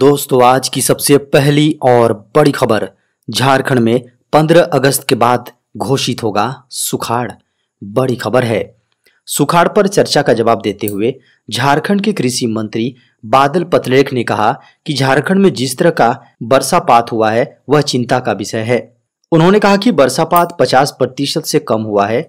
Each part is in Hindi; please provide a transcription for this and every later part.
दोस्तों आज की सबसे पहली और बड़ी खबर झारखंड में 15 अगस्त के बाद घोषित होगा सुखाड़ बड़ी खबर है सुखाड़ पर चर्चा का जवाब देते हुए झारखंड के कृषि मंत्री बादल पतलेख ने कहा कि झारखंड में जिस तरह का बरसापात हुआ है वह चिंता का विषय है उन्होंने कहा कि बरसापात 50 प्रतिशत से कम हुआ है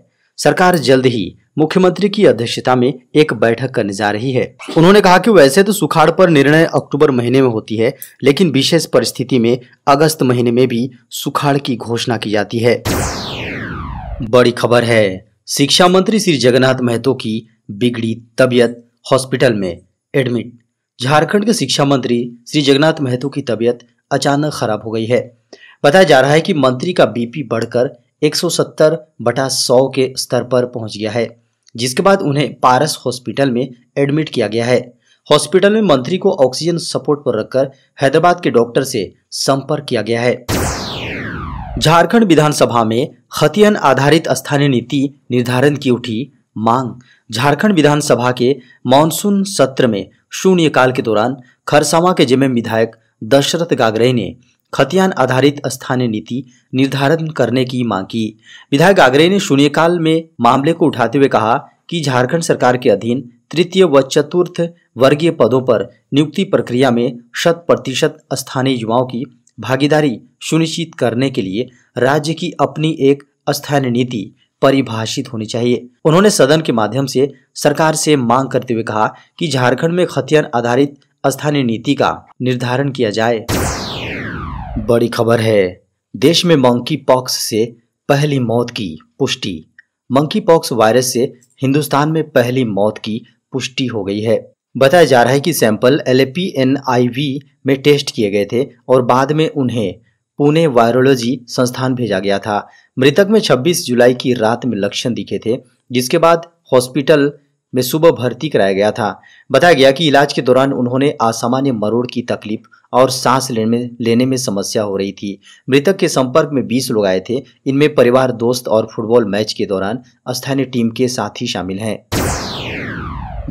सरकार जल्द ही मुख्यमंत्री की अध्यक्षता में एक बैठक करने जा रही है उन्होंने कहा कि वैसे तो सुखाड़ पर निर्णय अक्टूबर महीने में होती है लेकिन विशेष परिस्थिति में अगस्त महीने में भी सुखाड़ की घोषणा की जाती है बड़ी खबर है शिक्षा मंत्री श्री जगन्नाथ महतो की बिगड़ी तबियत हॉस्पिटल में एडमिट झारखंड के शिक्षा मंत्री श्री जगन्नाथ महतो की तबियत अचानक खराब हो गई है बताया जा रहा है कि मंत्री का बीपी बढ़कर 170 बटा 100 के स्तर पर पहुंच गया है जिसके बाद उन्हें पारस हॉस्पिटल में एडमिट किया गया है हॉस्पिटल में मंत्री को ऑक्सीजन सपोर्ट पर रखकर हैदराबाद के डॉक्टर से संपर्क किया गया है झारखंड विधानसभा में खतियन आधारित स्थानीय नीति निर्धारण की उठी मांग झारखंड विधानसभा के मानसून सत्र में शून्यकाल के दौरान खरसावा के जिम्मे विधायक दशरथ गागरे ने खतियान आधारित स्थानीय नीति निर्धारण करने की मांग की विधायक आगरे ने शून्यकाल में मामले को उठाते हुए कहा कि झारखंड सरकार के अधीन तृतीय व चतुर्थ वर्गीय पदों पर नियुक्ति प्रक्रिया में शत प्रतिशत स्थानीय युवाओं की भागीदारी सुनिश्चित करने के लिए राज्य की अपनी एक स्थानीय नीति परिभाषित होनी चाहिए उन्होंने सदन के माध्यम से सरकार से मांग करते हुए कहा कि झारखंड में खतियान आधारित स्थानीय नीति का निर्धारण किया जाए बड़ी खबर है देश में मंकी पॉक्स से पहली मौत की पुष्टि मंकी पॉक्स वायरस से हिंदुस्तान में पहली मौत की पुष्टि हो गई है बताया जा रहा है कि सैंपल एल में टेस्ट किए गए थे और बाद में उन्हें पुणे वायरोलॉजी संस्थान भेजा गया था मृतक में 26 जुलाई की रात में लक्षण दिखे थे जिसके बाद हॉस्पिटल में सुबह भर्ती कराया गया था बताया गया कि इलाज के दौरान उन्होंने असामान्य मरोड़ की तकलीफ और सांस लेने लेने में समस्या हो रही थी मृतक के संपर्क में 20 लोग आए थे इनमें परिवार दोस्त और फुटबॉल मैच के दौरान स्थानीय टीम के साथी शामिल हैं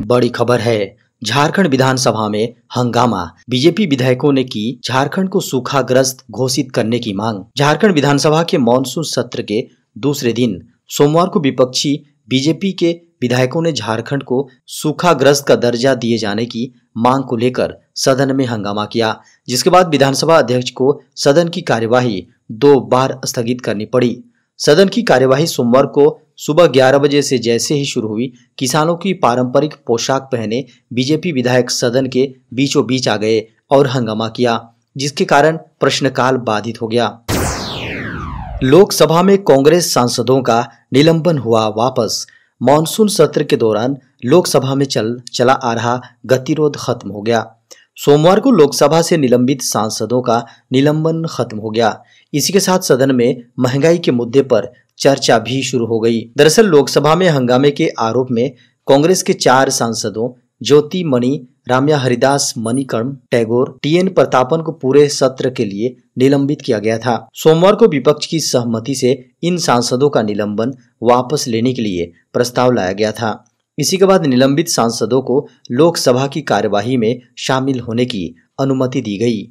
बड़ी खबर है झारखंड विधानसभा में हंगामा बीजेपी विधायकों ने की झारखंड को सूखाग्रस्त घोषित करने की मांग झारखंड विधानसभा के मानसून सत्र के दूसरे दिन सोमवार को विपक्षी बीजेपी के विधायकों ने झारखंड को सूखाग्रस्त का दर्जा दिए जाने की मांग को लेकर सदन में हंगामा किया जिसके बाद विधानसभा अध्यक्ष को सदन की कार्यवाही दो बार स्थगित करनी पड़ी सदन की कार्यवाही सोमवार को सुबह 11 बजे से जैसे ही शुरू हुई किसानों की पारंपरिक पोशाक पहने बीजेपी विधायक सदन के बीचों बीच आ गए और हंगामा किया जिसके कारण प्रश्नकाल बाधित हो गया लोकसभा में कांग्रेस सांसदों का निलंबन हुआ वापस मानसून सत्र के दौरान लोकसभा में चल चला आ रहा गतिरोध खत्म हो गया सोमवार को लोकसभा से निलंबित सांसदों का निलंबन खत्म हो गया इसी के साथ सदन में महंगाई के मुद्दे पर चर्चा भी शुरू हो गई दरअसल लोकसभा में हंगामे के आरोप में कांग्रेस के चार सांसदों ज्योति मणि रामया हरिदास मणिकर्म टैगोर टीएन प्रतापन को पूरे सत्र के लिए निलंबित किया गया था सोमवार को विपक्ष की सहमति से इन सांसदों का निलंबन वापस लेने के लिए प्रस्ताव लाया गया था इसी के बाद निलंबित सांसदों को लोकसभा की कार्यवाही में शामिल होने की अनुमति दी गई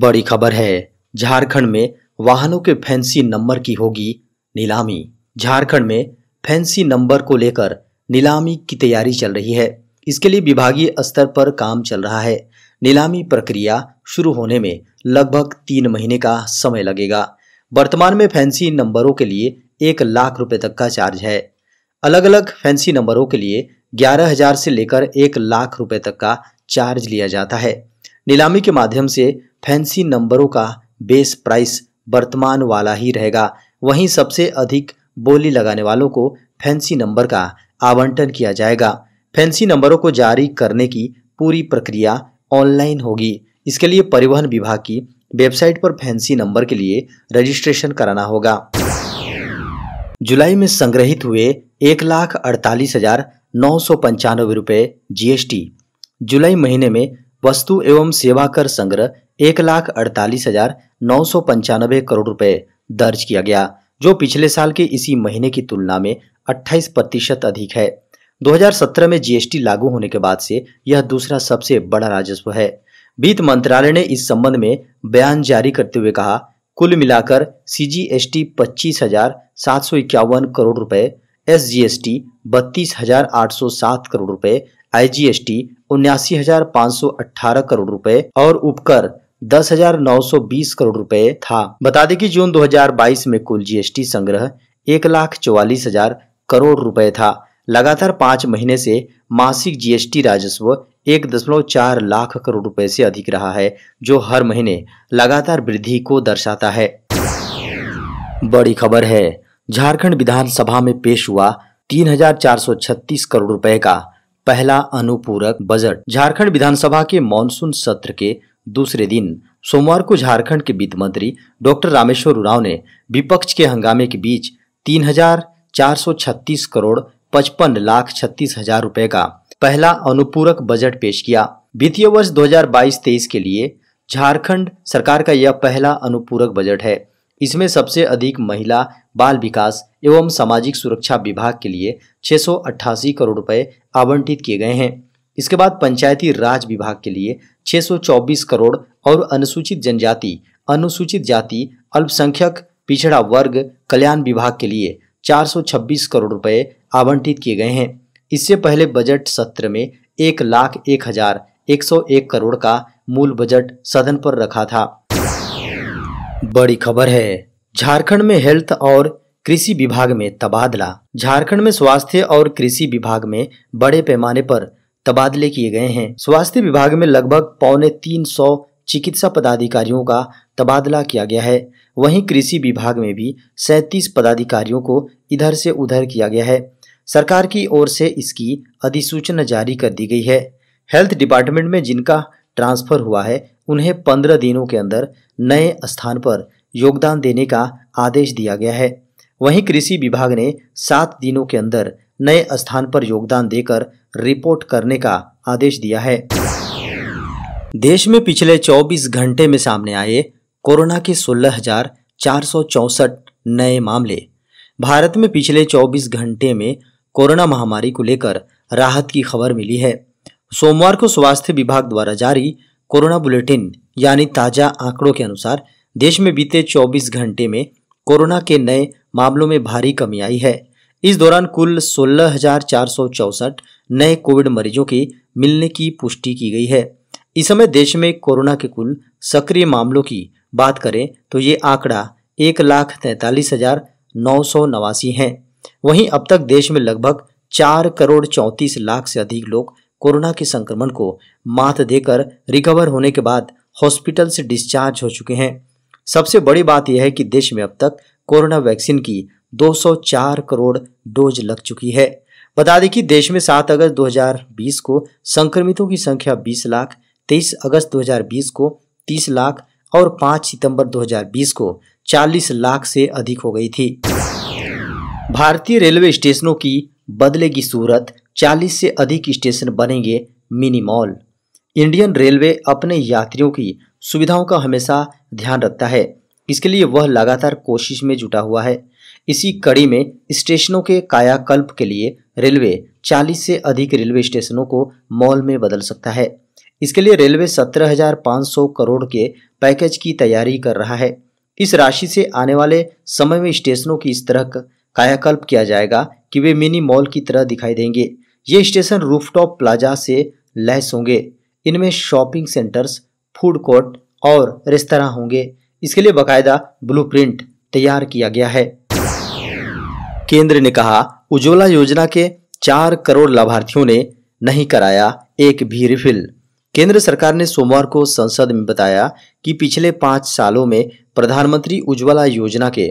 बड़ी खबर है झारखंड में वाहनों के फैंसी नंबर की होगी नीलामी झारखंड में फैंसी नंबर को लेकर नीलामी की तैयारी चल रही है इसके लिए विभागीय स्तर पर काम चल रहा है नीलामी प्रक्रिया शुरू होने में लगभग तीन महीने का समय लगेगा वर्तमान में फैंसी नंबरों के लिए एक लाख रुपए तक का चार्ज है अलग अलग फैंसी नंबरों के लिए ग्यारह हजार से लेकर एक लाख रुपए तक का चार्ज लिया जाता है नीलामी के माध्यम से फैंसी नंबरों का बेस प्राइस वर्तमान वाला ही रहेगा वहीं सबसे अधिक बोली लगाने वालों को फैंसी नंबर का आवंटन किया जाएगा फैंसी नंबरों को जारी करने की पूरी प्रक्रिया ऑनलाइन होगी इसके लिए परिवहन विभाग की वेबसाइट पर फैंसी नंबर के लिए रजिस्ट्रेशन कराना होगा जुलाई में संग्रहित हुए एक लाख अड़तालीस हजार नौ सौ पंचानवे रुपए जीएसटी जुलाई महीने में वस्तु एवं सेवा कर संग्रह एक लाख अड़तालीस हजार नौ सौ पंचानवे करोड़ रुपए दर्ज किया गया जो पिछले साल के इसी महीने की तुलना में अट्ठाईस प्रतिशत अधिक है 2017 में जीएसटी लागू होने के बाद से यह दूसरा सबसे बड़ा राजस्व है वित्त मंत्रालय ने इस संबंध में बयान जारी करते हुए कहा कुल मिलाकर सी जी एस टी पच्चीस हजार सात सौ इक्यावन करोड़ रुपए एस जी एस टी बत्तीस हजार आठ सौ सात करोड़ रुपए आई जी एस टी उन्यासी हजार पाँच सौ अठारह करोड़ रुपए और उपकर दस हजार नौ सौ बीस करोड़ रुपए था बता दें कि जून दो हजार बाईस में कुल जी एस टी संग्रह एक लाख चौवालीस हजार करोड़ रुपए था लगातार पाँच महीने से मासिक जीएसटी राजस्व एक दशमलव चार लाख करोड़ रुपए से अधिक रहा है जो हर महीने लगातार वृद्धि को दर्शाता है बड़ी खबर है झारखंड विधानसभा में पेश हुआ 3,436 करोड़ रुपए का पहला अनुपूरक बजट झारखंड विधानसभा के मानसून सत्र के दूसरे दिन सोमवार को झारखंड के वित्त मंत्री डॉक्टर रामेश्वर उराव ने विपक्ष के हंगामे के बीच 3,436 करोड़ पचपन लाख छत्तीस हजार रूपए का पहला अनुपूरक बजट पेश किया वित्तीय वर्ष 2022-23 के लिए झारखंड सरकार का यह पहला अनुपूरक बजट है इसमें सबसे अधिक महिला बाल विकास एवं सामाजिक सुरक्षा विभाग के लिए छह करोड़ रुपए आवंटित किए गए हैं इसके बाद पंचायती राज विभाग के लिए 624 करोड़ और अनुसूचित जनजाति अनुसूचित जाति अल्पसंख्यक पिछड़ा वर्ग कल्याण विभाग के लिए 426 करोड़ रुपए आवंटित किए गए हैं इससे पहले बजट सत्र में एक लाख एक हजार एक सौ एक करोड़ का मूल बजट सदन पर रखा था बड़ी खबर है झारखंड में हेल्थ और कृषि विभाग में तबादला झारखंड में स्वास्थ्य और कृषि विभाग में बड़े पैमाने पर तबादले किए गए हैं स्वास्थ्य विभाग में लगभग पौने तीन सौ चिकित्सा पदाधिकारियों का तबादला किया गया है वहीं कृषि विभाग में भी सैंतीस पदाधिकारियों को इधर से उधर किया गया है सरकार की ओर से इसकी अधिसूचना जारी कर दी गई है हेल्थ डिपार्टमेंट में जिनका ट्रांसफ़र हुआ है उन्हें पंद्रह दिनों के अंदर नए स्थान पर योगदान देने का आदेश दिया गया है वहीं कृषि विभाग ने सात दिनों के अंदर नए स्थान पर योगदान देकर रिपोर्ट करने का आदेश दिया है देश में पिछले 24 घंटे में सामने आए कोरोना के सोलह नए मामले भारत में पिछले 24 घंटे में कोरोना महामारी को लेकर राहत की खबर मिली है सोमवार को स्वास्थ्य विभाग द्वारा जारी कोरोना बुलेटिन यानी ताज़ा आंकड़ों के अनुसार देश में बीते 24 घंटे में कोरोना के नए मामलों में भारी कमी आई है इस दौरान कुल सोलह नए कोविड मरीजों के मिलने की पुष्टि की गई है इस समय देश में कोरोना के कुल सक्रिय मामलों की बात करें तो ये आंकड़ा एक लाख तैंतालीस हजार नौ सौ नवासी है वहीं अब तक देश में लगभग चार करोड़ चौंतीस लाख से अधिक लोग कोरोना के संक्रमण को मात देकर रिकवर होने के बाद हॉस्पिटल से डिस्चार्ज हो चुके हैं सबसे बड़ी बात यह है कि देश में अब तक कोरोना वैक्सीन की 204 करोड़ डोज लग चुकी है बता दें कि देश में 7 अगस्त 2020 को संक्रमितों की संख्या 20 लाख 23 अगस्त 2020 को 30 लाख और 5 सितंबर 2020 को 40 लाख से अधिक हो गई थी भारतीय रेलवे स्टेशनों की बदलेगी सूरत 40 से अधिक स्टेशन बनेंगे मिनी मॉल इंडियन रेलवे अपने यात्रियों की सुविधाओं का हमेशा ध्यान रखता है इसके लिए वह लगातार कोशिश में जुटा हुआ है इसी कड़ी में स्टेशनों के कायाकल्प के लिए रेलवे 40 से अधिक रेलवे स्टेशनों को मॉल में बदल सकता है इसके लिए रेलवे 17,500 करोड़ के पैकेज की तैयारी कर रहा है इस राशि से आने वाले समय में स्टेशनों की इस तरह कायाकल्प किया जाएगा कि वे मिनी मॉल की तरह दिखाई देंगे ये स्टेशन रूफटॉप प्लाजा से लैस होंगे इनमें शॉपिंग सेंटर्स फूड कोर्ट और रेस्तरा होंगे इसके लिए बाकायदा ब्लू तैयार किया गया है केंद्र ने कहा उज्ज्वला योजना के चार करोड़ लाभार्थियों ने नहीं कराया एक भी रिफिल केंद्र सरकार ने सोमवार को संसद में बताया कि पिछले पांच सालों में प्रधानमंत्री उज्ज्वला योजना के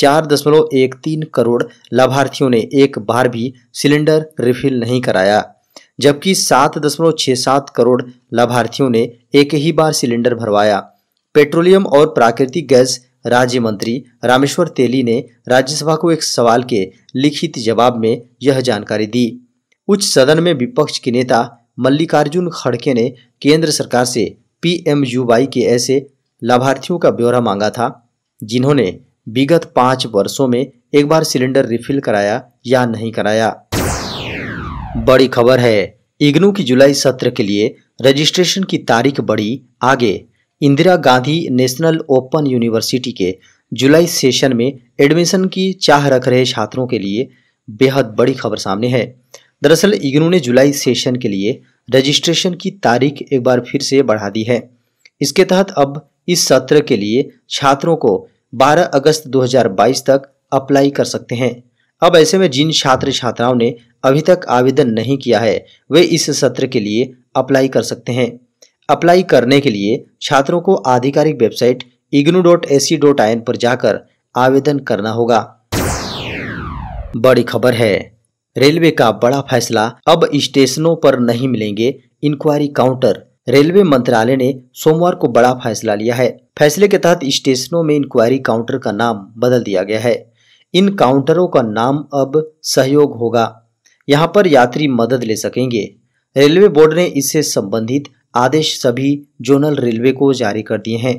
चार दशमलव एक तीन करोड़ लाभार्थियों ने एक बार भी सिलेंडर रिफिल नहीं कराया जबकि सात दशमलव छः सात करोड़ लाभार्थियों ने एक ही बार सिलेंडर भरवाया पेट्रोलियम और प्राकृतिक गैस राज्य मंत्री रामेश्वर तेली ने राज्यसभा को एक सवाल के लिखित जवाब में यह जानकारी दी उच्च सदन में विपक्ष के नेता मल्लिकार्जुन खड़के ने केंद्र सरकार से पीएमयूवाई के ऐसे लाभार्थियों का ब्यौरा मांगा था जिन्होंने विगत पाँच वर्षों में एक बार सिलेंडर रिफिल कराया या नहीं कराया बड़ी खबर है इग्नू की जुलाई सत्र के लिए रजिस्ट्रेशन की तारीख बढ़ी आगे Indira Gandhi national open university के जुलाई सेशन में एडमिशन की चाह रख रहे छात्रों के लिए बेहद बड़ी खबर सामने है दरअसल इग्नू ने जुलाई सेशन के लिए रजिस्ट्रेशन की तारीख एक बार फिर से बढ़ा दी है इसके तहत अब इस सत्र के लिए छात्रों को 12 अगस्त 2022 तक अप्लाई कर सकते हैं अब ऐसे में जिन छात्र छात्राओं ने अभी तक आवेदन नहीं किया है वे इस सत्र के लिए अप्लाई कर सकते हैं अप्लाई करने के लिए छात्रों को आधिकारिक website IGNOU dot dot I N पर जाकर आवेदन करना होगा बड़ी खबर है रेलवे का बड़ा फैसला अब स्टेशनों पर नहीं मिलेंगे इंक्वायरी काउंटर रेलवे मंत्रालय ने सोमवार को बड़ा फैसला लिया है फैसले के तहत स्टेशनों में इंक्वायरी काउंटर का नाम बदल दिया गया है इन काउंटरों का नाम अब सहयोग होगा यहाँ पर यात्री मदद ले सकेंगे रेलवे बोर्ड ने इससे संबंधित आदेश सभी जोनल रेलवे को जारी कर दिए हैं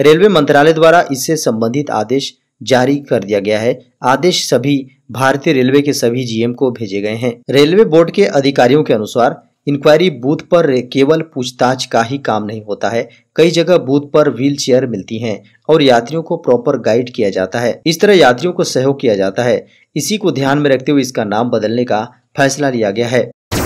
रेलवे मंत्रालय द्वारा इससे संबंधित आदेश जारी कर दिया गया है आदेश सभी भारतीय रेलवे के सभी जीएम को भेजे गए हैं रेलवे बोर्ड के अधिकारियों के अनुसार इंक्वायरी बूथ पर केवल पूछताछ का ही काम नहीं होता है कई जगह बूथ पर व्हील चेयर मिलती हैं और यात्रियों को प्रॉपर गाइड किया जाता है इस तरह यात्रियों को सहयोग किया जाता है इसी को ध्यान में रखते हुए इसका नाम बदलने का फैसला लिया गया है